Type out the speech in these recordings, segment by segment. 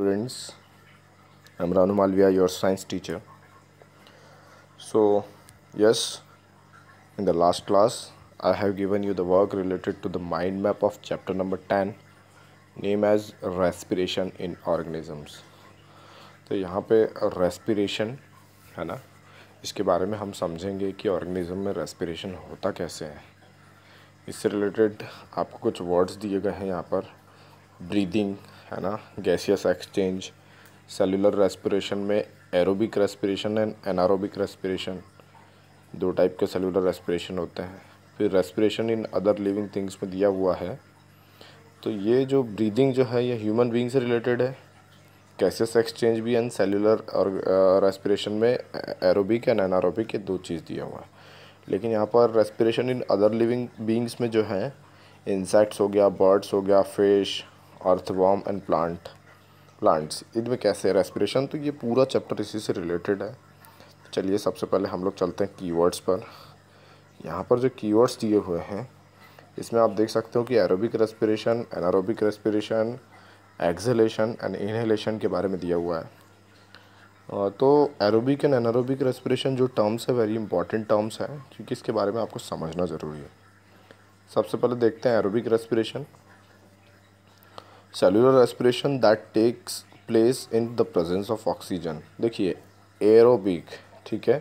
students I'm Ranu Malviya your science teacher so yes in the last class I have given you the work related to the mind map of chapter number ten name as respiration in organisms तो यहाँ पे respiration है ना इसके बारे में हम समझेंगे कि ऑर्गेनिज्म में रेस्पिरेशन होता कैसे है इससे रिलेटेड आपको कुछ वर्ड्स दिए गए हैं यहाँ पर ब्रीदिंग है ना गैसियस एक्सचेंज सेलुलर रेस्पिरेशन में aerobic respiration and anaerobic respiration दो टाइप के सेलुलर रेस्पिरेशन होते हैं फिर respiration in other living things में दिया हुआ है तो ये जो ब्रीदिंग जो है ये ह्यूमन बींग से रिलेटेड है कैसेस एक्सचेंज भी एंड सेलुलर और रेस्पिरेशन में एरोबिक एंड एनारोबिक ये दो चीज़ दिया हुआ है लेकिन यहाँ पर respiration in other living beings में जो है इंसेक्ट्स हो गया बर्ड्स हो गया fish earthworm and plant plants इनमें कैसे है रेस्पिरेशन तो ये पूरा चैप्टर इसी से रिलेटेड है चलिए सबसे पहले हम लोग चलते हैं कीवर्ड्स पर यहाँ पर जो कीवर्ड्स दिए हुए हैं इसमें आप देख सकते हो कि aerobic respiration anaerobic respiration exhalation and inhalation के बारे में दिया हुआ है तो एरोबिक एंड एनारोबिक रेस्पिरेशन जो टर्म्स है वेरी इंपॉर्टेंट टर्म्स हैं क्योंकि इसके बारे में आपको समझना ज़रूरी है सबसे पहले देखते हैं aerobic respiration cellular respiration that takes place in the presence of oxygen देखिए एरोबिक ठीक है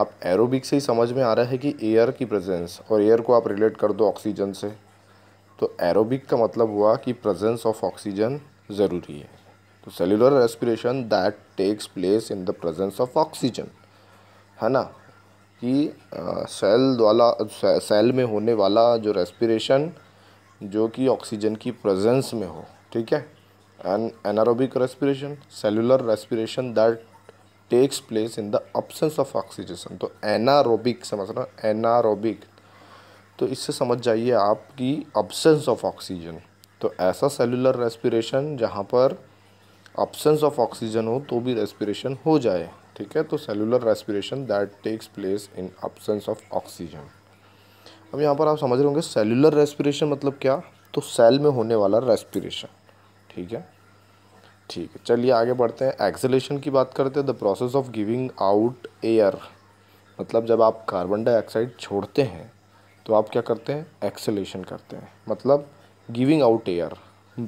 आप एरोबिक से ही समझ में आ रहा है कि एयर की प्रेजेंस और एयर को आप रिलेट कर दो ऑक्सीजन से तो एरोबिक का मतलब हुआ कि प्रेजेंस ऑफ ऑक्सीजन ज़रूरी है तो cellular respiration that takes place in the presence of oxygen है ना कि सेल वाला सेल में होने वाला जो रेस्पिरेशन जो कि ऑक्सीजन की प्रेजेंस में हो ठीक है and anaerobic respiration cellular respiration that takes place in the absence of oxygen तो एनारोबिक समझ रहा एनारोबिक तो इससे समझ जाइए आपकी अब्सेंस ऑफ ऑक्सीजन तो ऐसा सेलुलर रेस्पिरेशन जहाँ पर अब्सेंस ऑफ ऑक्सीजन हो तो भी रेस्पिरेशन हो जाए ठीक है तो cellular respiration that takes place in absence of oxygen अब यहाँ पर आप समझ रहे होंगे सेलुलर रेस्पिरेशन मतलब क्या तो सेल में होने वाला रेस्पिरेशन ठीक है ठीक है चलिए आगे बढ़ते हैं एक्सलेशन की बात करते हैं the process of giving out air मतलब जब आप कार्बन डाइऑक्साइड छोड़ते हैं तो आप क्या करते हैं एक्सलेशन करते हैं मतलब गिविंग आउट एयर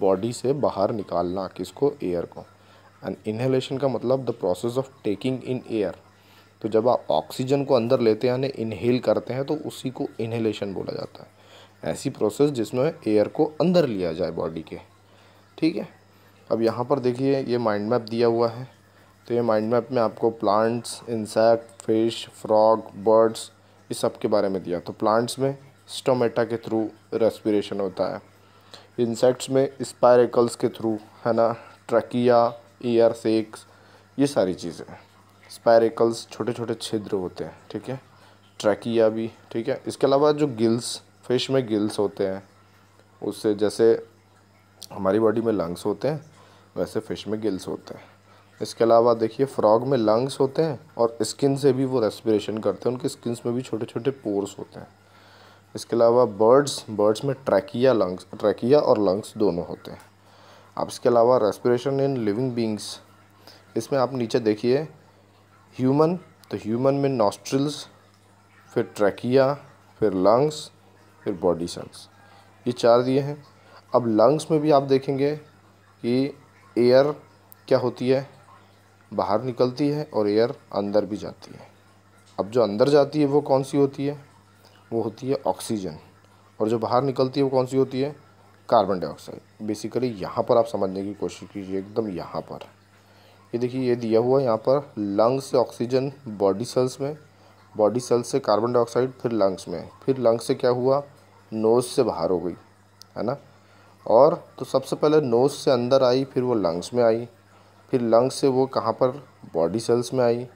बॉडी से बाहर निकालना किसको एयर को एंड इन्हेलेशन का मतलब the process of taking in air तो जब आप ऑक्सीजन को अंदर लेते हैं यानी इनहेल करते हैं तो उसी को इनहेलेशन बोला जाता है ऐसी प्रोसेस जिसमें एयर को अंदर लिया जाए बॉडी के ठीक है अब यहाँ पर देखिए ये माइंड मैप दिया हुआ है तो ये माइंड मैप में आपको plants insect fish frog birds इस सब के बारे में दिया तो प्लांट्स में स्टोमेटा के थ्रू रेस्पिरेशन होता है इंसेक्ट्स में स्पायरिकल्स के थ्रू है ना ट्रकिया ईयर सेक्स ये सारी चीज़ें स्पायरिकल्स छोटे छोटे छिद्र होते हैं ठीक है ट्रैकिया भी ठीक है इसके अलावा जो गिल्स फिश में गिल्स होते हैं उससे जैसे हमारी बॉडी में लंग्स होते हैं वैसे फ़िश में गिल्स होते हैं इसके अलावा देखिए फ्रॉग में लंग्स होते हैं और स्किन से भी वो रेस्पिरेशन करते हैं उनके स्किन में भी छोटे छोटे पोर्स होते हैं इसके अलावा बर्ड्स बर्ड्स में ट्रैकिया लंग्स ट्रैकिया और लंग्स दोनों होते हैं अब इसके अलावा रेस्पिरेशन इन लिविंग बींग्स इसमें आप नीचे देखिए ह्यूमन तो ह्यूमन में नॉस्ट्रल्स फिर ट्रैकिया फिर लंग्स फिर बॉडी सेल्स ये चार दिए हैं अब लंग्स में भी आप देखेंगे कि एयर क्या होती है बाहर निकलती है और एयर अंदर भी जाती है अब जो अंदर जाती है वो कौन सी होती है वो होती है ऑक्सीजन और जो बाहर निकलती है वो कौन सी होती है कार्बन डाइऑक्साइड बेसिकली यहाँ पर आप समझने की कोशिश कीजिए एकदम यहाँ पर ये देखिए ये दिया हुआ है यहाँ पर लंग्स से ऑक्सीजन बॉडी सेल्स में बॉडी सेल्स से कार्बन डाइऑक्साइड फिर लंग्स में फिर लंग्स से क्या हुआ नोज़ से बाहर हो गई है ना और तो सबसे पहले नोज़ से अंदर आई फिर वो लंग्स में आई फिर लंग्स से वो कहाँ पर बॉडी सेल्स में आई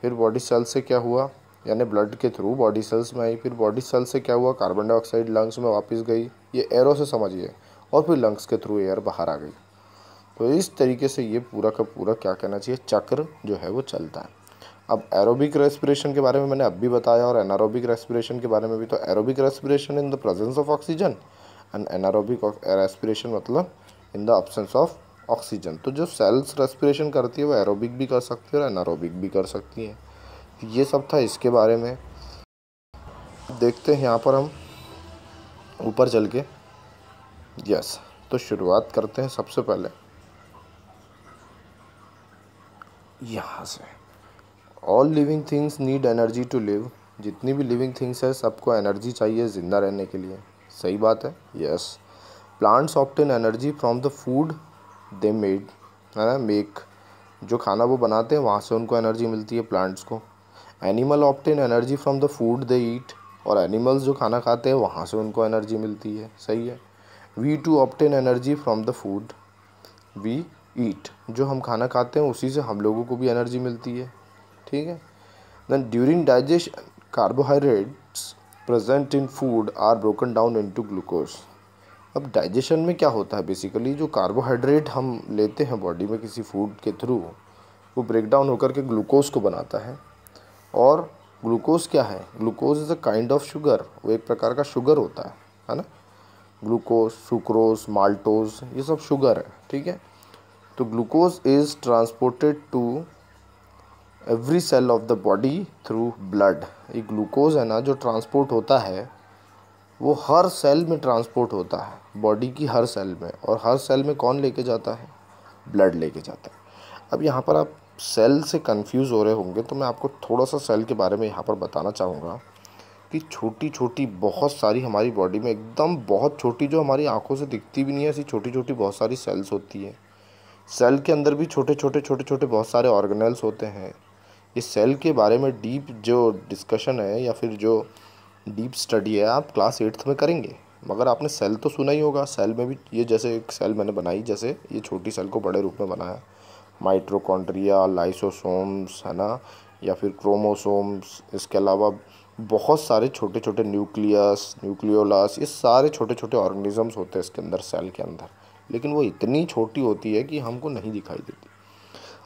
फिर बॉडी सेल्स से क्या हुआ यानी ब्लड के थ्रू बॉडी सेल्स में आई फिर बॉडी सेल्स से क्या हुआ कार्बन डाइऑक्साइड लंग्स में वापस गई ये एरो से समझिए और फिर लंग्स के थ्रू एयर बाहर आ गई तो इस तरीके से ये पूरा का पूरा क्या कहना चाहिए चक्र जो है वो चलता है अब एरोबिक रेस्पिरेशन के बारे में मैंने अब भी बताया और एनारोबिक रेस्पिरेशन के बारे में भी तो aerobic respiration in the presence of oxygen and anaerobic respiration मतलब in the absence of oxygen तो जो सेल्स रेस्पिरेशन करती है वो एरोबिक भी कर सकती है और एनारोबिक भी कर सकती है तो ये सब था इसके बारे में देखते हैं यहाँ पर हम ऊपर चल के यस तो शुरुआत करते हैं सबसे पहले यहाँ से all living things need energy to live जितनी भी लिविंग थिंग्स है सबको एनर्जी चाहिए ज़िंदा रहने के लिए सही बात है yes plants obtain energy from the food they made है ना मेक जो खाना वो बनाते हैं वहाँ से उनको एनर्जी मिलती है प्लांट्स को animal obtain energy from the food they eat और एनिमल्स जो खाना खाते हैं वहाँ से उनको एनर्जी मिलती है सही है we too obtain energy from the food we eat जो हम खाना खाते हैं उसी से हम लोगों को भी एनर्जी मिलती है ठीक है then during digestion carbohydrates present in food are broken down into glucose अब डाइजेशन में क्या होता है बेसिकली जो कार्बोहाइड्रेट हम लेते हैं बॉडी में किसी फूड के थ्रू वो ब्रेक डाउन होकर के ग्लूकोज को बनाता है और ग्लूकोज क्या है glucose is a kind of sugar वो एक प्रकार का शुगर होता है है ना ग्लूकोज सुक्रोज माल्टोज ये सब शुगर है ठीक है तो glucose is transported to every cell of the body through blood ये ग्लूकोज है ना जो ट्रांसपोर्ट होता है वो हर सेल में ट्रांसपोर्ट होता है बॉडी की हर सेल में और हर सेल में कौन लेके जाता है ब्लड लेके जाता है अब यहाँ पर आप सेल से कंफ्यूज हो रहे होंगे तो मैं आपको थोड़ा सा सेल के बारे में यहाँ पर बताना चाहूँगा कि छोटी छोटी बहुत सारी हमारी बॉडी में एकदम बहुत छोटी जो हमारी आंखों से दिखती भी नहीं है ऐसी छोटी छोटी बहुत सारी सेल्स होती हैं सेल के अंदर भी छोटे छोटे छोटे छोटे बहुत सारे ऑर्गेनल्स होते हैं इस सेल के बारे में डीप जो डिस्कशन है या फिर जो डीप स्टडी है आप क्लास एट्थ में करेंगे मगर आपने सेल तो सुना ही होगा सेल में भी ये जैसे एक सेल मैंने बनाई जैसे ये छोटी सेल को बड़े रूप में बनाया माइट्रोकॉन्ड्रिया लाइसोसोम्स है ना या फिर क्रोमोसोम्स इसके अलावा बहुत सारे छोटे छोटे न्यूक्लियस न्यूक्लियोलस ये सारे छोटे छोटे ऑर्गेनिजम्स होते हैं इसके अंदर सेल के अंदर लेकिन वो इतनी छोटी होती है कि हमको नहीं दिखाई देती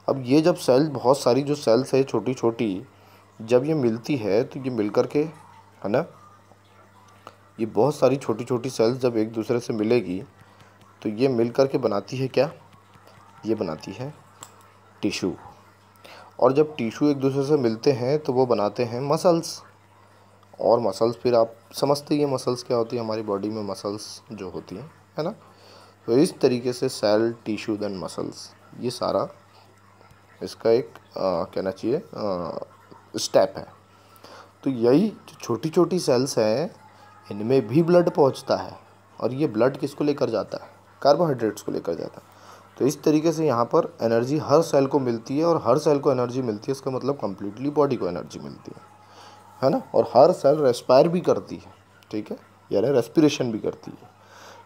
अब ये जब सेल बहुत सारी जो सेल्स है छोटी छोटी जब ये मिलती है तो ये मिल कर के है ना ये बहुत सारी छोटी छोटी सेल्स जब एक दूसरे से मिलेगी तो ये मिल कर के बनाती है क्या ये बनाती है टिशू और जब टिशू एक दूसरे से मिलते हैं तो वो बनाते हैं मसल्स और मसल्स फिर आप समझते ही मसल्स क्या होती है हमारी बॉडी में मसल्स जो होती हैं है ना तो इस तरीके से सेल टिश्यू दैन मसल्स ये सारा इसका एक आ, कहना चाहिए स्टेप है तो यही जो छोटी छोटी सेल्स हैं इनमें भी ब्लड पहुंचता है और ये ब्लड किसको लेकर जाता है कार्बोहाइड्रेट्स को लेकर जाता है तो इस तरीके से यहाँ पर एनर्जी हर सेल को मिलती है और हर सेल को एनर्जी मिलती है इसका मतलब कम्प्लीटली बॉडी को एनर्जी मिलती है है ना और हर सेल रेस्पायर भी करती है ठीक है यानी रेस्पिरेशन भी करती है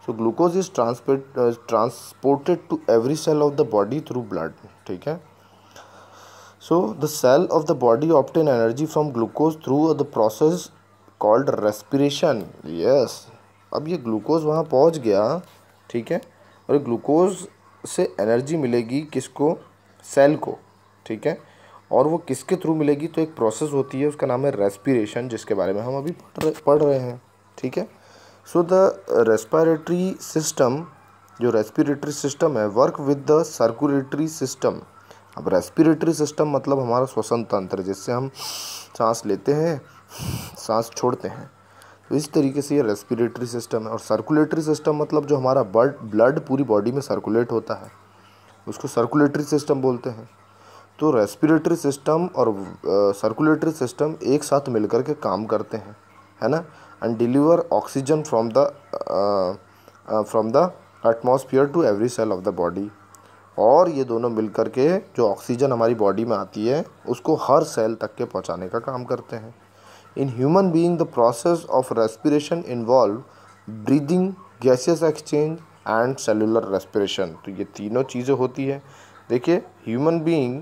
so glucose is transport transported to every cell of the body through blood ठीक है so the cell of the body obtain energy from glucose through the process called respiration yes अब ये ग्लूकोज वहाँ पहुँच गया ठीक है और ग्लूकोज से एनर्जी मिलेगी किसको सेल को ठीक है और वो किसके थ्रू मिलेगी तो एक प्रोसेस होती है उसका नाम है रेस्पिरेशन जिसके बारे में हम अभी पढ़ रहे हैं ठीक है सो द respiratory सिस्टम जो रेस्पिरेटरी सिस्टम है work with the circulatory system अब रेस्पिरेटरी सिस्टम मतलब हमारा श्वसन तंत्र जिससे हम सांस लेते हैं सांस छोड़ते हैं तो इस तरीके से ये रेस्पिरेटरी सिस्टम है और सर्कुलेटरी सिस्टम मतलब जो हमारा ब्लड ब्लड पूरी बॉडी में सर्कुलेट होता है उसको सर्कुलेटरी सिस्टम बोलते हैं तो रेस्पिरेटरी सिस्टम और सर्कुलेटरी सिस्टम एक साथ मिलकर के काम करते हैं है ना and deliver oxygen from the from the atmosphere to every cell of the body और ये दोनों मिल कर के जो ऑक्सीजन हमारी बॉडी में आती है उसको हर सेल तक के पहुंचाने का काम करते हैं in human being the process of respiration involve breathing gases exchange and cellular respiration तो ये तीनों चीज़ें होती है देखिए ह्यूमन बीइंग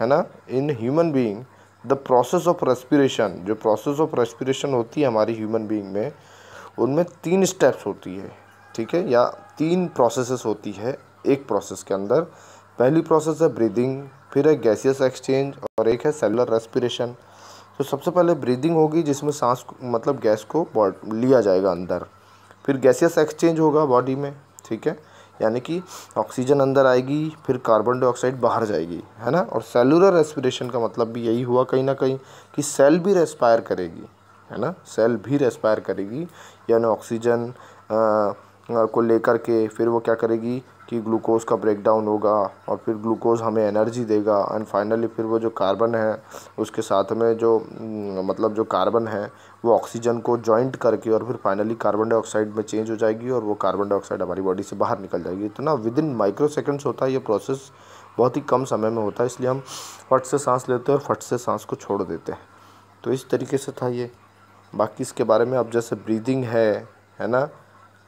है ना in human being the process of respiration जो प्रोसेस ऑफ रेस्पिरेशन होती है हमारी ह्यूमन बीइंग में उनमें तीन स्टेप्स होती है ठीक है या तीन प्रोसेसेस होती है एक प्रोसेस के अंदर पहली प्रोसेस है ब्रीदिंग फिर है गैसियस एक्सचेंज और एक है सेलर रेस्पिरेशन तो सबसे पहले ब्रीदिंग होगी जिसमें सांस मतलब गैस को लिया जाएगा अंदर फिर गैसियस एक्सचेंज होगा बॉडी में ठीक है यानी कि ऑक्सीजन अंदर आएगी फिर कार्बन डाइऑक्साइड बाहर जाएगी है ना और सेलुलर रेस्पिरेशन का मतलब भी यही हुआ कहीं ना कहीं कि सेल भी रेस्पायर करेगी है ना सेल भी रेस्पायर करेगी यानी ऑक्सीजन को लेकर के फिर वो क्या करेगी कि ग्लूकोज का ब्रेकडाउन होगा और फिर ग्लूकोज हमें एनर्जी देगा एंड फाइनली फिर वो जो कार्बन है उसके साथ में जो हम्म, मतलब जो कार्बन है वो ऑक्सीजन को जॉइंट करके और फिर फाइनली कार्बन डाइऑक्साइड में चेंज हो जाएगी और वो कार्बन डाइऑक्साइड हमारी बॉडी से बाहर निकल जाएगी तो ना विद इन माइक्रो सेकेंड्स होता है ये प्रोसेस बहुत ही कम समय में होता है इसलिए हम फट से सांस लेते हैं और फट से सांस को छोड़ देते हैं तो इस तरीके से था ये बाकी इसके बारे में अब जैसे ब्रीदिंग है है ना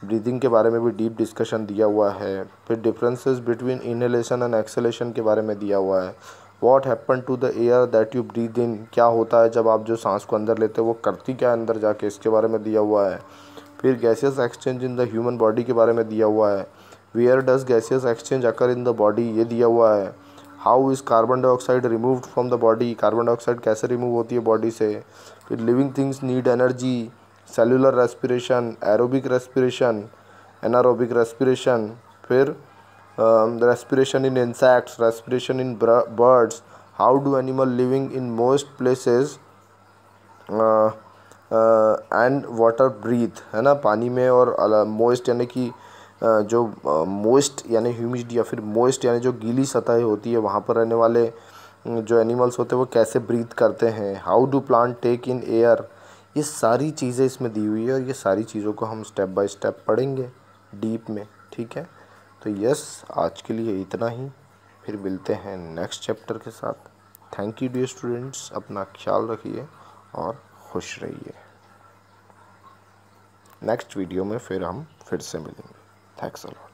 ब्रीदिंग के बारे में भी डीप डिस्कशन दिया हुआ है फिर differences between inhalation and exhalation के बारे में दिया हुआ है what happen to the air that you breathe in क्या होता है जब आप जो सांस को अंदर लेते हो वो करती क्या अंदर जाके इसके बारे में दिया हुआ है फिर gases exchange in the human body के बारे में दिया हुआ है where does gaseous exchange occur in the body ये दिया हुआ है how is carbon dioxide removed from the body carbon dioxide कैसे रिमूव होती है बॉडी से फिर living things need energy cellular respiration aerobic respiration anaerobic respiration फिर respiration in insects respiration in birds how do animal living in most places and water breathe है ना पानी में और मोस्ट यानी कि uh, जो मोस्ट uh, यानी ह्यूमिड या फिर मोस्ट यानी जो गीली सतह होती है वहाँ पर रहने वाले जो एनिमल्स होते हैं वो कैसे ब्रीथ करते हैं how do plant take in air ये सारी चीज़ें इसमें दी हुई है और ये सारी चीज़ों को हम स्टेप बाय स्टेप पढ़ेंगे डीप में ठीक है तो यस आज के लिए इतना ही फिर मिलते हैं नेक्स्ट चैप्टर के साथ थैंक यू डियर स्टूडेंट्स अपना ख्याल रखिए और खुश रहिए नेक्स्ट वीडियो में फिर हम फिर से मिलेंगे थैंक्स अ